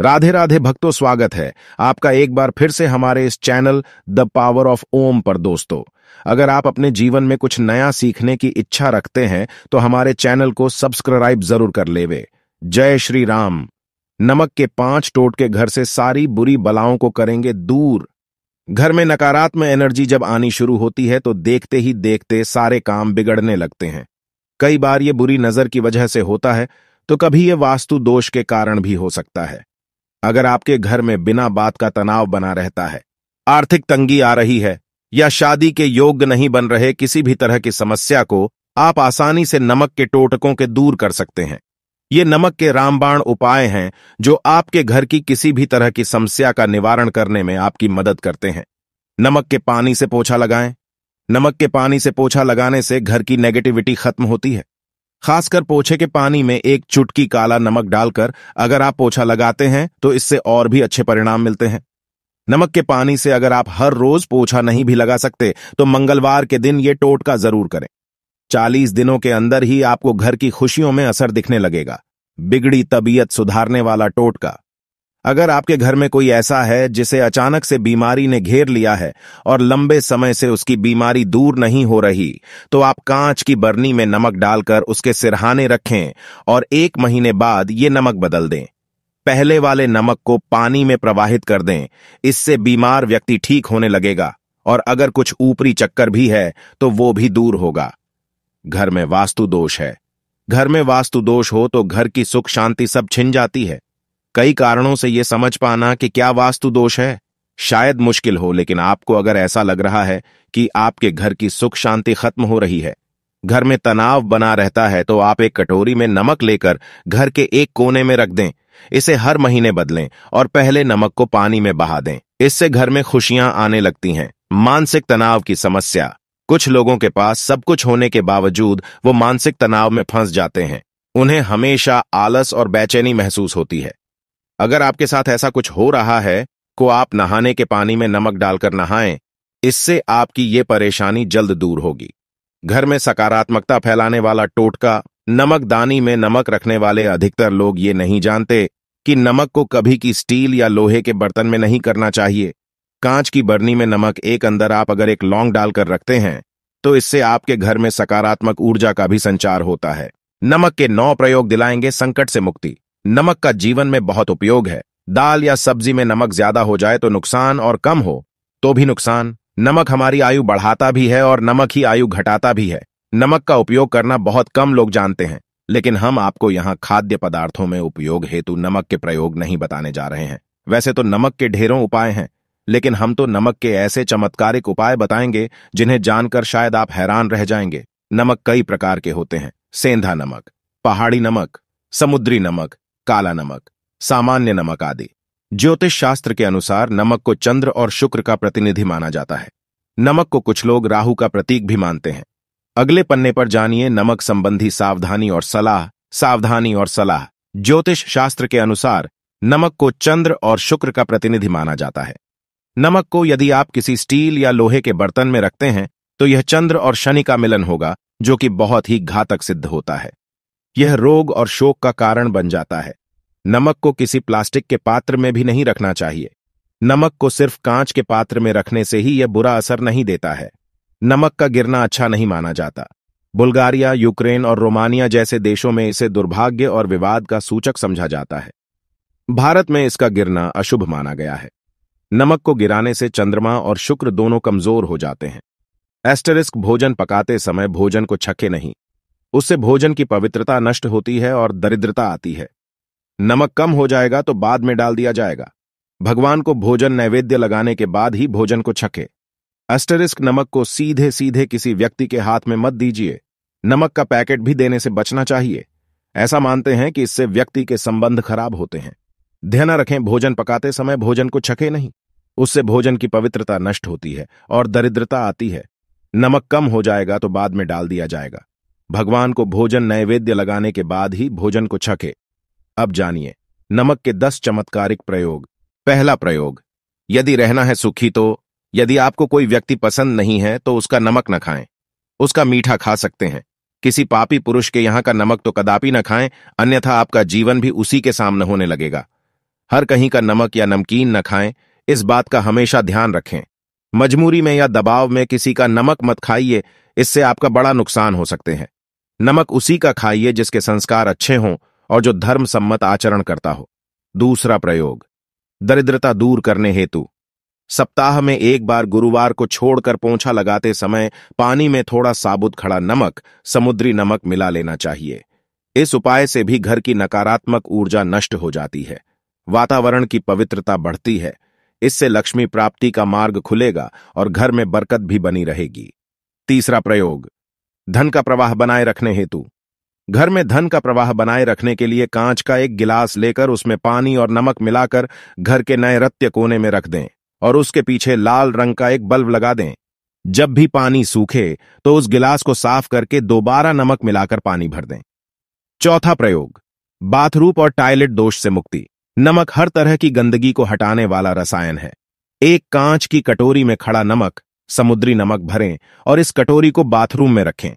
राधे राधे भक्तों स्वागत है आपका एक बार फिर से हमारे इस channel the power of Om पर दोस्तों अगर आप अपने जीवन में कुछ नया सीखने की इच्छा रखते हैं तो हमारे चैनल को सब्सक्राइब जरूर कर लेवे जय श्री राम नमक के पांच टोट के घर से सारी बुरी बलाओं को करेंगे दूर घर में नकारात्मक एनर्जी जब आनी शुरू होती है तो देखते ही देखते सारे काम बिगड़ने लगते हैं कई बार ये बुरी नजर की वजह से होता है तो कभी ये वास्तु दोष के कारण भी हो सकता है अगर आपके घर में बिना बात का तनाव बना रहता है आर्थिक तंगी आ रही है या शादी के योग्य नहीं बन रहे किसी भी तरह की समस्या को आप आसानी से नमक के टोटकों के दूर कर सकते हैं ये नमक के रामबाण उपाय हैं जो आपके घर की किसी भी तरह की समस्या का निवारण करने में आपकी मदद करते हैं नमक के पानी से पोछा लगाएं नमक के पानी से पोछा लगाने से घर की नेगेटिविटी खत्म होती है खासकर पोछे के पानी में एक चुटकी काला नमक डालकर अगर आप पोछा लगाते हैं तो इससे और भी अच्छे परिणाम मिलते हैं नमक के पानी से अगर आप हर रोज पोछा नहीं भी लगा सकते तो मंगलवार के दिन ये टोटका जरूर करें 40 दिनों के अंदर ही आपको घर की खुशियों में असर दिखने लगेगा बिगड़ी तबीयत सुधारने वाला टोटका अगर आपके घर में कोई ऐसा है जिसे अचानक से बीमारी ने घेर लिया है और लंबे समय से उसकी बीमारी दूर नहीं हो रही तो आप कांच की बर्नी में नमक डालकर उसके सिरहाने रखें और एक महीने बाद ये नमक बदल दें पहले वाले नमक को पानी में प्रवाहित कर दें इससे बीमार व्यक्ति ठीक होने लगेगा और अगर कुछ ऊपरी चक्कर भी है तो वो भी दूर होगा घर में वास्तु दोष है घर में वास्तु दोष हो तो घर की सुख शांति सब छिन जाती है कई कारणों से यह समझ पाना कि क्या वास्तु दोष है शायद मुश्किल हो लेकिन आपको अगर ऐसा लग रहा है कि आपके घर की सुख शांति खत्म हो रही है घर में तनाव बना रहता है तो आप एक कटोरी में नमक लेकर घर के एक कोने में रख दें इसे हर महीने बदलें और पहले नमक को पानी में बहा दें इससे घर में खुशियां आने लगती हैं मानसिक तनाव की समस्या कुछ लोगों के पास सब कुछ होने के बावजूद वो मानसिक तनाव में फंस जाते हैं उन्हें हमेशा आलस और बेचैनी महसूस होती है अगर आपके साथ ऐसा कुछ हो रहा है को आप नहाने के पानी में नमक डालकर नहाएं इससे आपकी ये परेशानी जल्द दूर होगी घर में सकारात्मकता फैलाने वाला टोटका नमकदानी में नमक रखने वाले अधिकतर लोग ये नहीं जानते कि नमक को कभी की स्टील या लोहे के बर्तन में नहीं करना चाहिए कांच की बर्नी में नमक एक अंदर आप अगर एक लौंग डालकर रखते हैं तो इससे आपके घर में सकारात्मक ऊर्जा का भी संचार होता है नमक के नौ प्रयोग दिलाएंगे संकट से मुक्ति नमक का जीवन में बहुत उपयोग है दाल या सब्जी में नमक ज्यादा हो जाए तो नुकसान और कम हो तो भी नुकसान नमक हमारी आयु बढ़ाता भी है और नमक ही आयु घटाता भी है नमक का उपयोग करना बहुत कम लोग जानते हैं लेकिन हम आपको यहाँ खाद्य पदार्थों में उपयोग हेतु नमक के प्रयोग नहीं बताने जा रहे हैं वैसे तो नमक के ढेरों उपाय हैं लेकिन हम तो नमक के ऐसे चमत्कारिक उपाय बताएंगे जिन्हें जानकर शायद आप हैरान रह जाएंगे नमक कई प्रकार के होते हैं सेंधा नमक पहाड़ी नमक समुद्री नमक काला नमक सामान्य नमक आदि ज्योतिष शास्त्र के अनुसार नमक को चंद्र और शुक्र का प्रतिनिधि माना जाता है नमक को कुछ लोग राहु का प्रतीक भी मानते हैं अगले पन्ने पर जानिए नमक संबंधी सावधानी और सलाह सावधानी और सलाह ज्योतिष शास्त्र के अनुसार नमक को चंद्र और शुक्र का प्रतिनिधि माना जाता है नमक को यदि आप किसी स्टील या लोहे के बर्तन में रखते हैं तो यह चंद्र और शनि का मिलन होगा जो कि बहुत ही घातक सिद्ध होता है यह रोग और शोक का कारण बन जाता है नमक को किसी प्लास्टिक के पात्र में भी नहीं रखना चाहिए नमक को सिर्फ कांच के पात्र में रखने से ही यह बुरा असर नहीं देता है नमक का गिरना अच्छा नहीं माना जाता बुल्गारिया यूक्रेन और रोमानिया जैसे देशों में इसे दुर्भाग्य और विवाद का सूचक समझा जाता है भारत में इसका गिरना अशुभ माना गया है नमक को गिराने से चंद्रमा और शुक्र दोनों कमजोर हो जाते हैं एस्टरिस्क भोजन पकाते समय भोजन को छके नहीं उससे भोजन की पवित्रता नष्ट होती है और दरिद्रता आती है नमक कम हो जाएगा तो बाद में डाल दिया जाएगा भगवान को भोजन नैवेद्य लगाने के बाद ही भोजन को छके अस्टरिस्क नमक को सीधे सीधे किसी व्यक्ति के हाथ में मत दीजिए नमक का पैकेट भी देने से बचना चाहिए ऐसा मानते हैं कि इससे व्यक्ति के संबंध खराब होते हैं ध्यान रखें भोजन पकाते समय भोजन को छके नहीं उससे भोजन की पवित्रता नष्ट होती है और दरिद्रता आती है नमक कम हो जाएगा तो बाद में डाल दिया जाएगा भगवान को भोजन नैवेद्य लगाने के बाद ही भोजन को छके अब जानिए नमक के दस चमत्कारिक प्रयोग पहला प्रयोग यदि रहना है सुखी तो यदि आपको कोई व्यक्ति पसंद नहीं है तो उसका नमक न खाएं उसका मीठा खा सकते हैं किसी पापी पुरुष के यहां का नमक तो कदापि न खाएं अन्यथा आपका जीवन भी उसी के सामने होने लगेगा हर कहीं का नमक या नमकीन न खाएं इस बात का हमेशा ध्यान रखें मजबूरी में या दबाव में किसी का नमक मत खाइए इससे आपका बड़ा नुकसान हो सकते हैं नमक उसी का खाइए जिसके संस्कार अच्छे हों और जो धर्म सम्मत आचरण करता हो दूसरा प्रयोग दरिद्रता दूर करने हेतु सप्ताह में एक बार गुरुवार को छोड़कर पोंछा लगाते समय पानी में थोड़ा साबुत खड़ा नमक समुद्री नमक मिला लेना चाहिए इस उपाय से भी घर की नकारात्मक ऊर्जा नष्ट हो जाती है वातावरण की पवित्रता बढ़ती है इससे लक्ष्मी प्राप्ति का मार्ग खुलेगा और घर में बरकत भी बनी रहेगी तीसरा प्रयोग धन का प्रवाह बनाए रखने हेतु घर में धन का प्रवाह बनाए रखने के लिए कांच का एक गिलास लेकर उसमें पानी और नमक मिलाकर घर के नए रत्य कोने में रख दें और उसके पीछे लाल रंग का एक बल्ब लगा दें जब भी पानी सूखे तो उस गिलास को साफ करके दोबारा नमक मिलाकर पानी भर दें चौथा प्रयोग बाथरूप और टॉयलेट दोष से मुक्ति नमक हर तरह की गंदगी को हटाने वाला रसायन है एक कांच की कटोरी में खड़ा नमक समुद्री नमक भरें और इस कटोरी को बाथरूम में रखें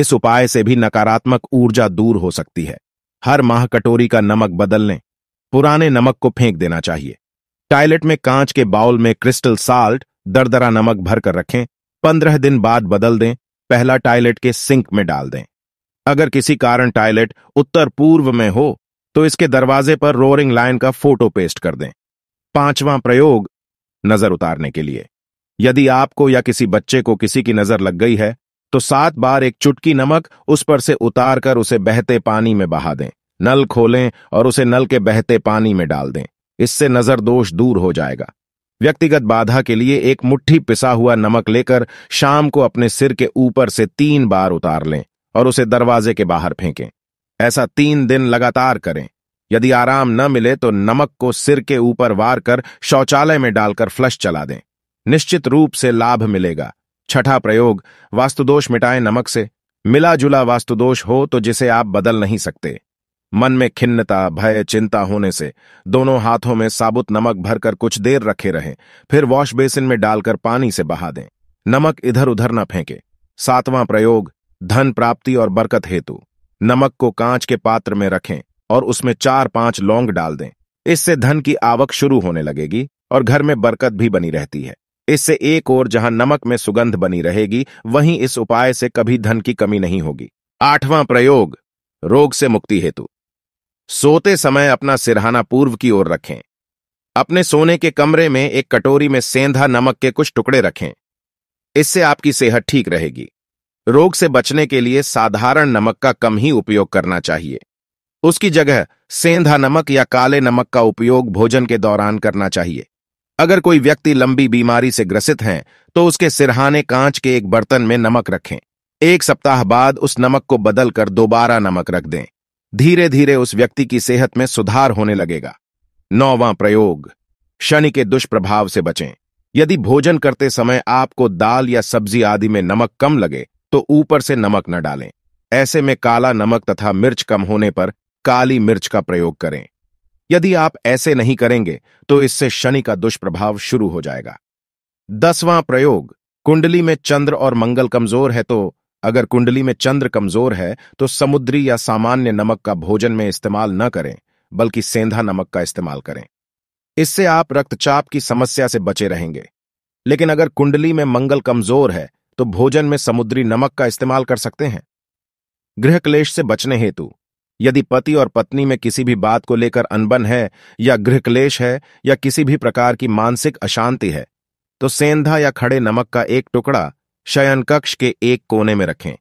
इस उपाय से भी नकारात्मक ऊर्जा दूर हो सकती है हर माह कटोरी का नमक बदल लें पुराने नमक को फेंक देना चाहिए टॉयलेट में कांच के बाउल में क्रिस्टल साल्ट दरदरा नमक भरकर रखें पंद्रह दिन बाद बदल दें पहला टॉयलेट के सिंक में डाल दें अगर किसी कारण टॉयलेट उत्तर पूर्व में हो तो इसके दरवाजे पर रोरिंग लाइन का फोटो पेस्ट कर दें पांचवां प्रयोग नजर उतारने के लिए यदि आपको या किसी बच्चे को किसी की नजर लग गई है तो सात बार एक चुटकी नमक उस पर से उतार कर उसे बहते पानी में बहा दें नल खोलें और उसे नल के बहते पानी में डाल दें इससे नजर दोष दूर हो जाएगा व्यक्तिगत बाधा के लिए एक मुट्ठी पिसा हुआ नमक लेकर शाम को अपने सिर के ऊपर से तीन बार उतार लें और उसे दरवाजे के बाहर फेंकें ऐसा तीन दिन लगातार करें यदि आराम न मिले तो नमक को सिर के ऊपर वार कर शौचालय में डालकर फ्लश चला दें निश्चित रूप से लाभ मिलेगा छठा प्रयोग वास्तुदोष मिटाएं नमक से मिला जुला वास्तुदोष हो तो जिसे आप बदल नहीं सकते मन में खिन्नता भय चिंता होने से दोनों हाथों में साबुत नमक भरकर कुछ देर रखे रहें फिर वॉश बेसिन में डालकर पानी से बहा दें नमक इधर उधर न फेंके सातवां प्रयोग धन प्राप्ति और बरकत हेतु नमक को कांच के पात्र में रखें और उसमें चार पांच लौंग डाल दें इससे धन की आवक शुरू होने लगेगी और घर में बरकत भी बनी रहती है इससे एक और जहां नमक में सुगंध बनी रहेगी वहीं इस उपाय से कभी धन की कमी नहीं होगी आठवां प्रयोग रोग से मुक्ति हेतु सोते समय अपना सिरहाना पूर्व की ओर रखें अपने सोने के कमरे में एक कटोरी में सेंधा नमक के कुछ टुकड़े रखें इससे आपकी सेहत ठीक रहेगी रोग से बचने के लिए साधारण नमक का कम ही उपयोग करना चाहिए उसकी जगह सेंधा नमक या काले नमक का उपयोग भोजन के दौरान करना चाहिए अगर कोई व्यक्ति लंबी बीमारी से ग्रसित हैं तो उसके सिरहाने कांच के एक बर्तन में नमक रखें एक सप्ताह बाद उस नमक को बदलकर दोबारा नमक रख दें धीरे धीरे उस व्यक्ति की सेहत में सुधार होने लगेगा नौवां प्रयोग शनि के दुष्प्रभाव से बचें यदि भोजन करते समय आपको दाल या सब्जी आदि में नमक कम लगे तो ऊपर से नमक न डालें ऐसे में काला नमक तथा मिर्च कम होने पर काली मिर्च का प्रयोग करें यदि आप ऐसे नहीं करेंगे तो इससे शनि का दुष्प्रभाव शुरू हो जाएगा दसवां प्रयोग कुंडली में चंद्र और मंगल कमजोर है तो अगर कुंडली में चंद्र कमजोर है तो समुद्री या सामान्य नमक का भोजन में इस्तेमाल न करें बल्कि सेंधा नमक का इस्तेमाल करें इससे आप रक्तचाप की समस्या से बचे रहेंगे लेकिन अगर कुंडली में मंगल कमजोर है तो भोजन में समुद्री नमक का इस्तेमाल कर सकते हैं गृह क्लेश से बचने हेतु यदि पति और पत्नी में किसी भी बात को लेकर अनबन है या गृह क्लेश है या किसी भी प्रकार की मानसिक अशांति है तो सेंधा या खड़े नमक का एक टुकड़ा शयन कक्ष के एक कोने में रखें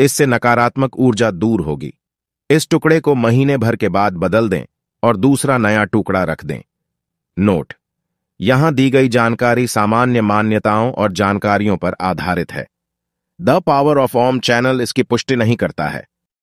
इससे नकारात्मक ऊर्जा दूर होगी इस टुकड़े को महीने भर के बाद बदल दें और दूसरा नया टुकड़ा रख दें नोट यहां दी गई जानकारी सामान्य मान्यताओं और जानकारियों पर आधारित है the power of Om channel इसकी पुष्टि नहीं करता है